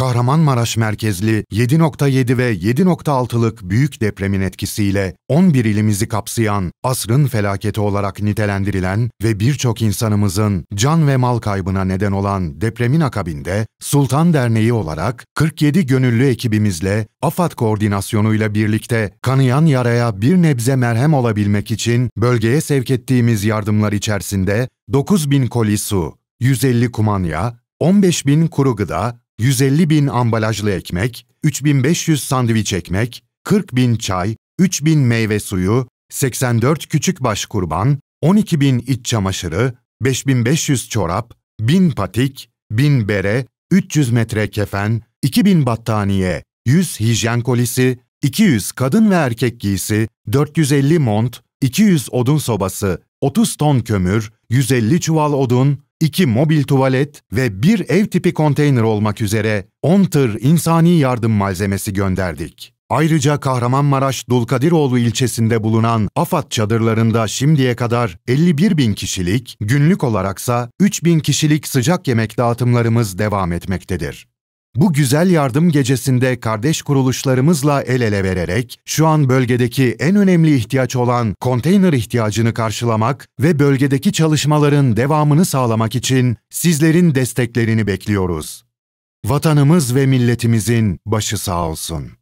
Kahramanmaraş merkezli 7.7 ve 7.6'lık büyük depremin etkisiyle 11 ilimizi kapsayan asrın felaketi olarak nitelendirilen ve birçok insanımızın can ve mal kaybına neden olan depremin akabinde Sultan Derneği olarak 47 gönüllü ekibimizle AFAD koordinasyonuyla birlikte kanayan yaraya bir nebze merhem olabilmek için bölgeye sevk ettiğimiz yardımlar içerisinde 9000 koli su, 150 kumanya, 15 bin kuru gıda, 150 bin ambalajlı ekmek, 3500 sandviç ekmek, 40 bin çay, 3000 meyve suyu, 84 küçük baş kurban, 12 bin iç çamaşırı, 5500 çorap, 1000 patik, 1000 bere, 300 metre kefen, 2000 battaniye, 100 hijyen kolisi, 200 kadın ve erkek giysi, 450 mont, 200 odun sobası, 30 ton kömür, 150 çuval odun, 2 mobil tuvalet ve bir ev tipi konteyner olmak üzere 10 tır insani yardım malzemesi gönderdik. Ayrıca Kahramanmaraş Dulkadiroğlu ilçesinde bulunan AFAD çadırlarında şimdiye kadar 51 bin kişilik, günlük olaraksa 3 bin kişilik sıcak yemek dağıtımlarımız devam etmektedir. Bu güzel yardım gecesinde kardeş kuruluşlarımızla el ele vererek şu an bölgedeki en önemli ihtiyaç olan konteyner ihtiyacını karşılamak ve bölgedeki çalışmaların devamını sağlamak için sizlerin desteklerini bekliyoruz. Vatanımız ve milletimizin başı sağ olsun.